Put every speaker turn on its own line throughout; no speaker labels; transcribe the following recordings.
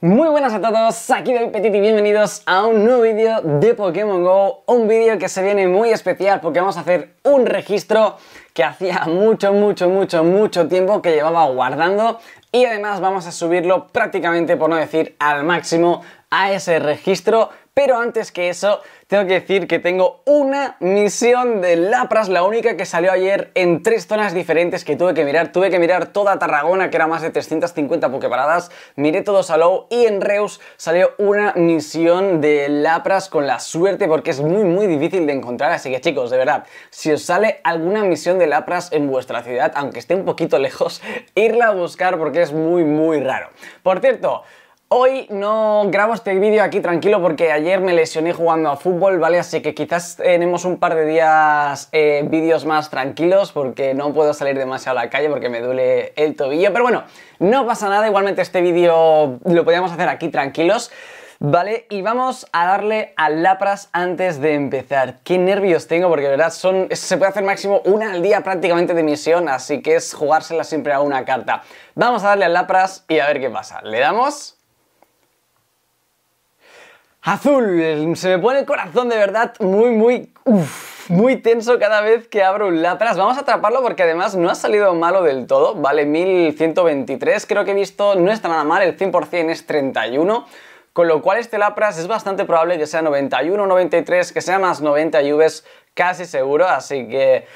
Muy buenas a todos, aquí David Petit y bienvenidos a un nuevo vídeo de Pokémon GO Un vídeo que se viene muy especial porque vamos a hacer un registro que hacía mucho, mucho, mucho, mucho tiempo que llevaba guardando Y además vamos a subirlo prácticamente, por no decir al máximo, a ese registro pero antes que eso, tengo que decir que tengo una misión de Lapras, la única que salió ayer en tres zonas diferentes que tuve que mirar. Tuve que mirar toda Tarragona, que era más de 350 pokeparadas, miré todo Salou y en Reus salió una misión de Lapras con la suerte porque es muy muy difícil de encontrar. Así que chicos, de verdad, si os sale alguna misión de Lapras en vuestra ciudad, aunque esté un poquito lejos, irla a buscar porque es muy muy raro. Por cierto, Hoy no grabo este vídeo aquí tranquilo porque ayer me lesioné jugando a fútbol, ¿vale? Así que quizás tenemos un par de días eh, vídeos más tranquilos porque no puedo salir demasiado a la calle porque me duele el tobillo. Pero bueno, no pasa nada, igualmente este vídeo lo podríamos hacer aquí tranquilos. ¿Vale? Y vamos a darle a Lapras antes de empezar. Qué nervios tengo porque de verdad son, se puede hacer máximo una al día prácticamente de misión, así que es jugársela siempre a una carta. Vamos a darle a Lapras y a ver qué pasa. ¿Le damos? Azul, se me pone el corazón de verdad muy, muy... muy tenso cada vez que abro un Lapras. Vamos a atraparlo porque además no ha salido malo del todo, vale 1123, creo que he visto, no está nada mal, el 100% es 31. Con lo cual este Lapras es bastante probable que sea 91 93, que sea más 90 UVs casi seguro, así que...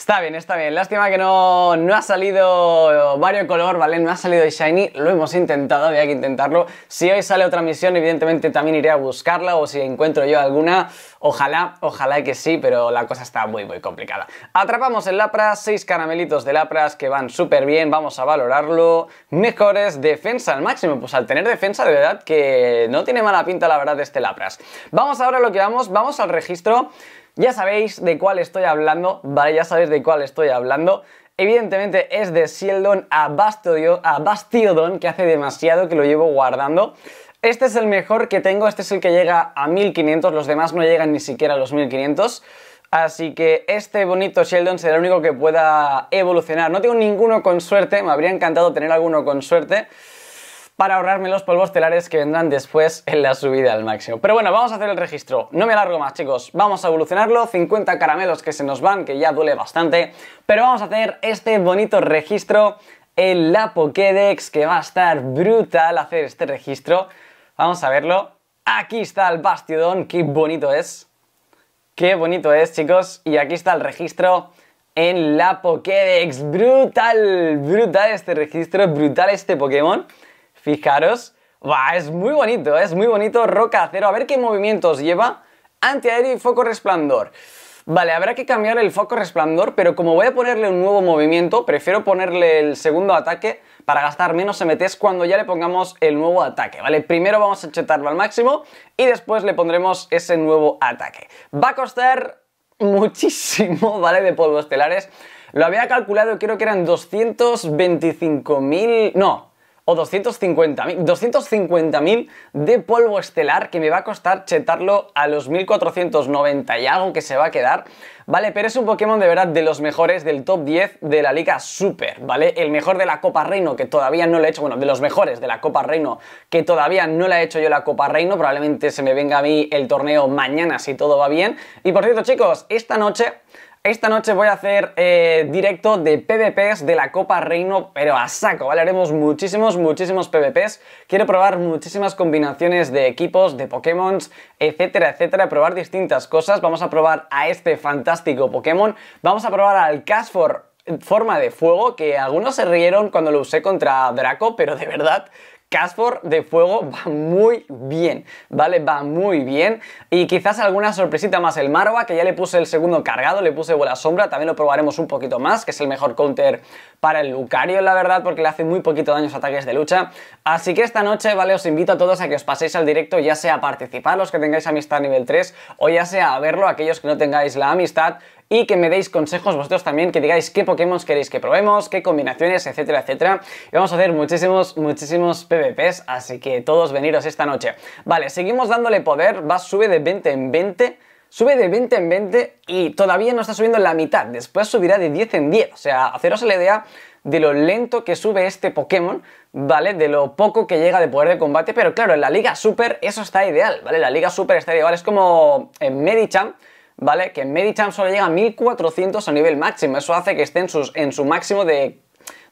Está bien, está bien. Lástima que no, no ha salido Vario Color, ¿vale? No ha salido Shiny. Lo hemos intentado, había que intentarlo. Si hoy sale otra misión, evidentemente también iré a buscarla o si encuentro yo alguna. Ojalá, ojalá que sí, pero la cosa está muy, muy complicada. Atrapamos el Lapras, seis caramelitos de Lapras que van súper bien, vamos a valorarlo. Mejores, defensa al máximo. Pues al tener defensa, de verdad que no tiene mala pinta, la verdad, este Lapras. Vamos ahora a lo que vamos, vamos al registro. Ya sabéis de cuál estoy hablando, ¿vale? Ya sabéis de cuál estoy hablando. Evidentemente es de Sheldon a, Bastiodon, que hace demasiado que lo llevo guardando. Este es el mejor que tengo, este es el que llega a 1500, los demás no llegan ni siquiera a los 1500. Así que este bonito Sheldon será el único que pueda evolucionar. No tengo ninguno con suerte, me habría encantado tener alguno con suerte para ahorrarme los polvos telares que vendrán después en la subida al máximo. Pero bueno, vamos a hacer el registro. No me alargo más, chicos. Vamos a evolucionarlo. 50 caramelos que se nos van, que ya duele bastante. Pero vamos a hacer este bonito registro en la Pokédex, que va a estar brutal hacer este registro. Vamos a verlo. Aquí está el Bastidón. Qué bonito es. Qué bonito es, chicos. Y aquí está el registro en la Pokédex. Brutal, brutal este registro, brutal este Pokémon. Fijaros, es muy bonito, es muy bonito Roca Acero. A ver qué movimientos lleva. Antiaéreo y foco resplandor. Vale, habrá que cambiar el foco resplandor, pero como voy a ponerle un nuevo movimiento, prefiero ponerle el segundo ataque para gastar menos MTs cuando ya le pongamos el nuevo ataque, ¿vale? Primero vamos a chetarlo al máximo y después le pondremos ese nuevo ataque. Va a costar muchísimo, ¿vale? De polvos estelares. Lo había calculado, creo que eran 225.000... No, o 250.000 250.000 de polvo estelar que me va a costar chetarlo a los 1490 y algo que se va a quedar, ¿vale? Pero es un Pokémon de verdad de los mejores del top 10 de la Liga Super, ¿vale? El mejor de la Copa Reino que todavía no le he hecho, bueno, de los mejores de la Copa Reino que todavía no la he hecho yo la Copa Reino, probablemente se me venga a mí el torneo mañana si todo va bien. Y por cierto chicos, esta noche esta noche voy a hacer eh, directo de PvPs de la Copa Reino, pero a saco, ¿vale? Haremos muchísimos, muchísimos PvPs. Quiero probar muchísimas combinaciones de equipos, de Pokémon, etcétera, etcétera. Probar distintas cosas. Vamos a probar a este fantástico Pokémon. Vamos a probar al Casfor forma de fuego que algunos se rieron cuando lo usé contra Draco, pero de verdad Casfor de fuego va muy bien, ¿vale? Va muy bien. Y quizás alguna sorpresita más. El Marwa, que ya le puse el segundo cargado, le puse buena sombra. También lo probaremos un poquito más, que es el mejor counter para el Lucario, la verdad, porque le hace muy poquito daño a ataques de lucha. Así que esta noche, ¿vale? Os invito a todos a que os paséis al directo, ya sea a participar los que tengáis amistad nivel 3, o ya sea a verlo aquellos que no tengáis la amistad y que me deis consejos vosotros también, que digáis qué Pokémon queréis que probemos, qué combinaciones, etcétera, etcétera. Y vamos a hacer muchísimos, muchísimos PvPs, así que todos veniros esta noche. Vale, seguimos dándole poder, va, sube de 20 en 20 sube de 20 en 20 y todavía no está subiendo la mitad, después subirá de 10 en 10, o sea, haceros la idea de lo lento que sube este Pokémon, ¿vale? De lo poco que llega de poder de combate, pero claro, en la Liga Super eso está ideal, ¿vale? La Liga Super está ideal, es como en Medicham, ¿vale? Que en Medicham solo llega a 1400 a nivel máximo. Eso hace que esté en, su máximo de,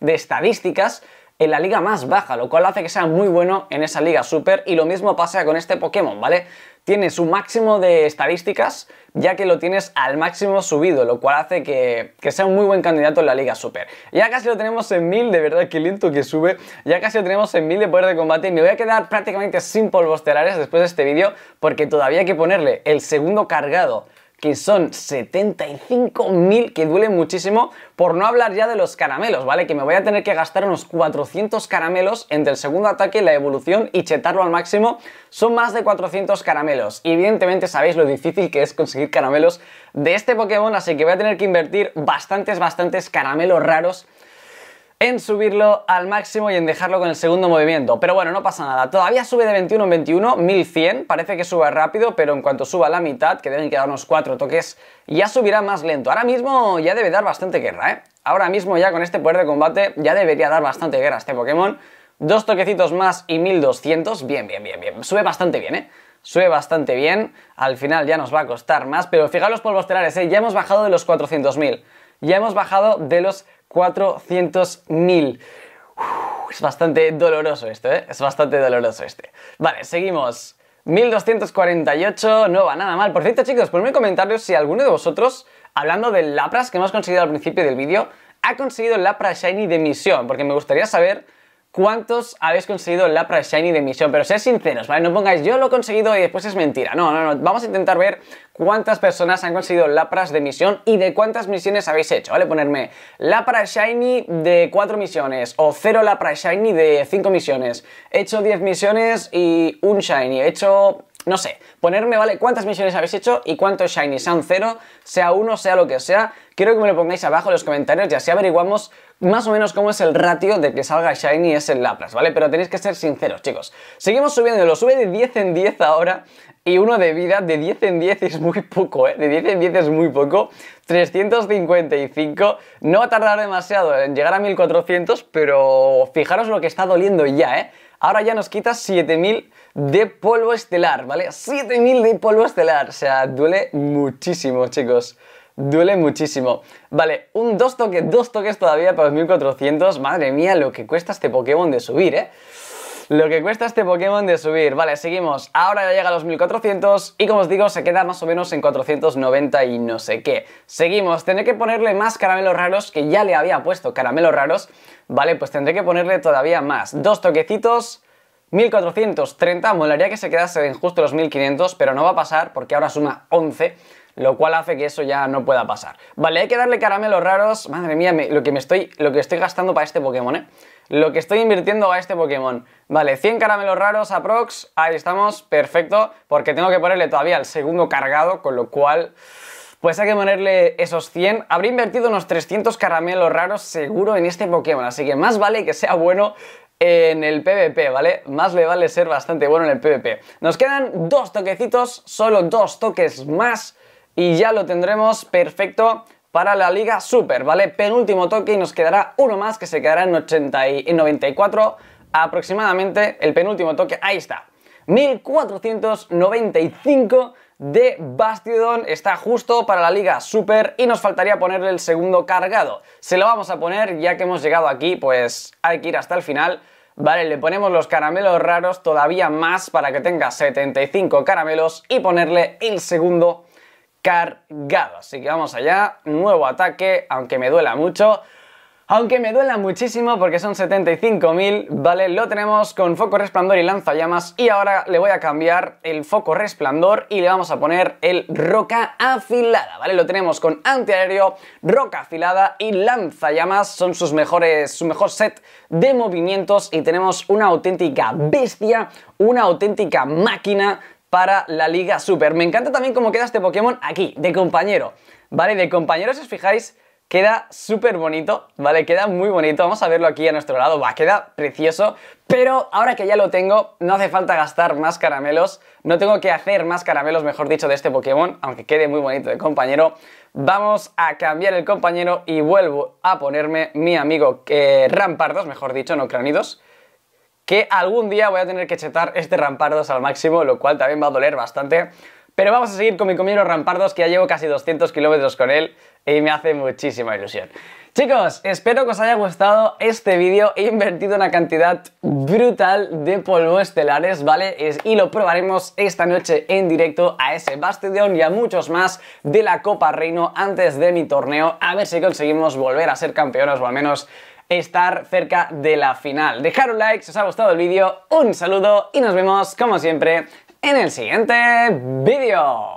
de estadísticas en la liga más baja, lo cual hace que sea muy bueno en esa liga super y lo mismo pasa con este Pokémon, ¿vale? Tiene su máximo de estadísticas ya que lo tienes al máximo subido, lo cual hace que, sea un muy buen candidato en la liga super. Ya casi lo tenemos en 1000, de verdad que lento que sube, ya casi lo tenemos en 1000 de poder de combate y me voy a quedar prácticamente sin polvos telares después de este vídeo porque todavía hay que ponerle el segundo cargado que son 75.000 que duele muchísimo, por no hablar ya de los caramelos, ¿vale? Que me voy a tener que gastar unos 400 caramelos entre el segundo ataque y la evolución y chetarlo al máximo. Son más de 400 caramelos. Y evidentemente sabéis lo difícil que es conseguir caramelos de este Pokémon, así que voy a tener que invertir bastantes, bastantes caramelos raros en subirlo al máximo y en dejarlo con el segundo movimiento. Pero bueno, no pasa nada. Todavía sube de 21 en 21, 1100. Parece que sube rápido, pero en cuanto suba a la mitad, que deben quedar unos 4 toques, ya subirá más lento. Ahora mismo ya debe dar bastante guerra, ¿eh? Ahora mismo ya con este poder de combate ya debería dar bastante guerra este Pokémon. Dos toquecitos más y 1200. Bien, bien, bien, bien. Sube bastante bien, ¿eh? sube bastante bien, al final ya nos va a costar más, pero fijaos los polvos telares, ¿eh? ya hemos bajado de los 400.000, ya hemos bajado de los 400.000. Es bastante doloroso esto, ¿eh? Es bastante doloroso este. Vale, seguimos. 1248, no va nada mal. Por cierto, chicos, ponme pues en comentarios si alguno de vosotros, hablando del Lapras que hemos conseguido al principio del vídeo, ha conseguido el Lapras Shiny de misión, porque me gustaría saber cuántos habéis conseguido Lapras Shiny de misión, pero sed sinceros, ¿vale? No pongáis yo lo he conseguido y después es mentira. No, no, no. Vamos a intentar ver cuántas personas han conseguido Lapras de misión y de cuántas misiones habéis hecho, ¿vale? Ponerme Lapras Shiny de cuatro misiones o cero Lapras Shiny de cinco misiones. He hecho 10 misiones y un Shiny. He hecho no sé, ponerme, ¿vale? ¿Cuántas misiones habéis hecho y cuántos shiny? Sean cero, sea uno, sea lo que sea. Quiero que me lo pongáis abajo en los comentarios y así averiguamos más o menos cómo es el ratio de que salga Shiny es el laplace ¿vale? Pero tenéis que ser sinceros, chicos. Seguimos subiendo, lo sube de 10 en 10 ahora y uno de vida de 10 en 10 es muy poco, ¿eh? De 10 en 10 es muy poco. 355, no va a tardar demasiado en llegar a 1400, pero fijaros lo que está doliendo ya, ¿eh? Ahora ya nos quita 7000 de polvo estelar, ¿vale? 7000 de polvo estelar, o sea, duele muchísimo, chicos duele muchísimo. Vale, un dos toques, dos toques todavía para los 1400. Madre mía, lo que cuesta este Pokémon de subir, ¿eh? Lo que cuesta este Pokémon de subir. Vale, seguimos. Ahora ya llega a los 1400 y como os digo, se queda más o menos en 490 y no sé qué. Seguimos. Tendré que ponerle más caramelos raros, que ya le había puesto caramelos raros. Vale, pues tendré que ponerle todavía más. Dos toquecitos... 1430, molaría que se quedase en justo los 1500, pero no va a pasar porque ahora suma 11 lo cual hace que eso ya no pueda pasar. Vale, hay que darle caramelos raros. Madre mía, lo, que me estoy, lo que estoy gastando para este Pokémon, ¿eh? Lo que estoy invirtiendo a este Pokémon. Vale, 100 caramelos raros a aprox. Ahí estamos, perfecto, porque tengo que ponerle todavía el segundo cargado, con lo cual... Pues hay que ponerle esos 100. Habré invertido unos 300 caramelos raros seguro en este Pokémon, así que más vale que sea bueno en el PvP, ¿vale? Más le vale ser bastante bueno en el PvP. Nos quedan dos toquecitos, solo dos toques más y ya lo tendremos perfecto para la Liga Super, ¿vale? Penúltimo toque y nos quedará uno más que se quedará en, 80 y, 94 aproximadamente el penúltimo toque. Ahí está. 1495 de Bastidon está justo para la Liga Super y nos faltaría ponerle el segundo cargado. Se lo vamos a poner ya que hemos llegado aquí, pues hay que ir hasta el final. Vale, le ponemos los caramelos raros todavía más para que tenga 75 caramelos y ponerle el segundo cargado. Así que vamos allá, nuevo ataque, aunque me duela mucho. Aunque me duela muchísimo porque son 75.000, vale, lo tenemos con foco resplandor y lanzallamas y ahora le voy a cambiar el foco resplandor y le vamos a poner el roca afilada, vale, lo tenemos con antiaéreo, roca afilada y lanzallamas, son sus mejores, su mejor set de movimientos y tenemos una auténtica bestia, una auténtica máquina para la Liga Super. Me encanta también cómo queda este Pokémon aquí, de compañero. ¿Vale? De compañero, si os fijáis, queda súper bonito, ¿vale? Queda muy bonito. Vamos a verlo aquí a nuestro lado. Va, queda precioso. Pero ahora que ya lo tengo, no hace falta gastar más caramelos. No tengo que hacer más caramelos, mejor dicho, de este Pokémon, aunque quede muy bonito de compañero. Vamos a cambiar el compañero y vuelvo a ponerme mi amigo que eh, Rampardos, mejor dicho, no Cranidos que algún día voy a tener que chetar este Rampardos al máximo, lo cual también va a doler bastante. Pero vamos a seguir con mi compañero Rampardos, que ya llevo casi 200 kilómetros con él y me hace muchísima ilusión. Chicos, espero que os haya gustado este vídeo. He invertido una cantidad brutal de polvo estelares, ¿vale? Y lo probaremos esta noche en directo a ese Bastidón y a muchos más de la Copa Reino antes de mi torneo. A ver si conseguimos volver a ser campeones o al menos estar cerca de la final. Dejar un like si os ha gustado el vídeo, un saludo y nos vemos como siempre en el siguiente vídeo.